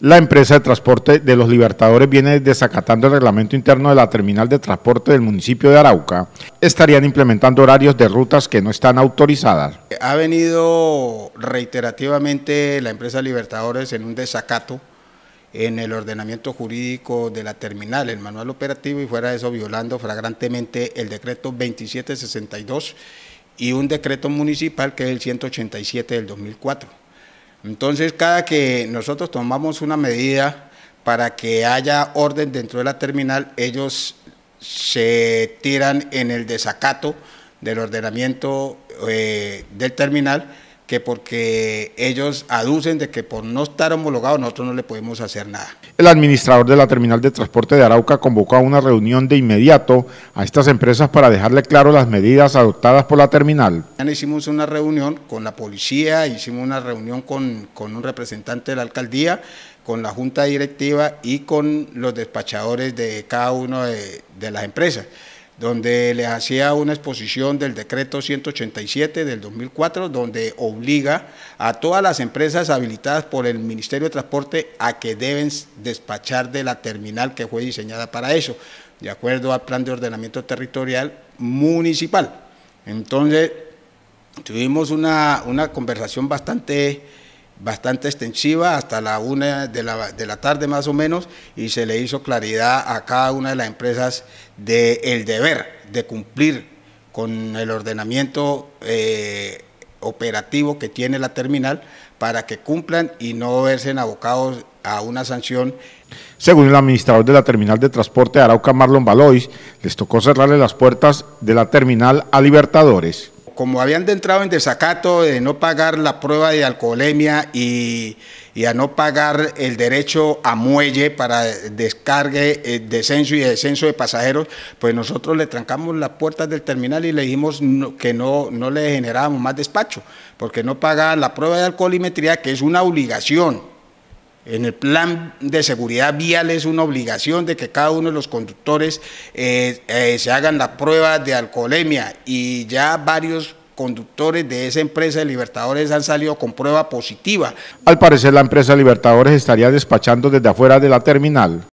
la empresa de transporte de los Libertadores viene desacatando el reglamento interno de la terminal de transporte del municipio de Arauca, estarían implementando horarios de rutas que no están autorizadas. Ha venido reiterativamente la empresa Libertadores en un desacato en el ordenamiento jurídico de la terminal, el manual operativo y fuera de eso violando flagrantemente el decreto 2762 y un decreto municipal que es el 187 del 2004. Entonces, cada que nosotros tomamos una medida para que haya orden dentro de la terminal, ellos se tiran en el desacato del ordenamiento eh, del terminal que porque ellos aducen de que por no estar homologados nosotros no le podemos hacer nada. El administrador de la terminal de transporte de Arauca convocó a una reunión de inmediato a estas empresas para dejarle claro las medidas adoptadas por la terminal. Hicimos una reunión con la policía, hicimos una reunión con, un representante de la alcaldía, con la junta directiva y con los despachadores de cada una de, de las empresas donde les hacía una exposición del decreto 187 del 2004, donde obliga a todas las empresas habilitadas por el Ministerio de Transporte a que deben despachar de la terminal que fue diseñada para eso, de acuerdo al Plan de Ordenamiento Territorial Municipal. Entonces, tuvimos una, una conversación bastante bastante extensiva hasta la una de la, de la, tarde más o menos y se le hizo claridad a cada una de las empresas del el deber de cumplir con el ordenamiento eh, operativo que tiene la terminal para que cumplan y no verse abocados a una sanción. Según el administrador de la terminal de transporte Arauca, Marlon Balois, les tocó cerrarle las puertas de la terminal a Libertadores como habían entrado en desacato de no pagar la prueba de alcoholemia y, a no pagar el derecho a muelle para descargue, eh, descenso y descenso de pasajeros, pues nosotros le trancamos las puertas del terminal y le dijimos que no, no le generábamos más despacho, porque no pagaba la prueba de alcoholimetría, que es una obligación en el plan de seguridad vial es una obligación de que cada uno de los conductores eh, eh, se hagan la prueba de alcoholemia y ya varios conductores de esa empresa de Libertadores han salido con prueba positiva. Al parecer la empresa Libertadores estaría despachando desde afuera de la terminal.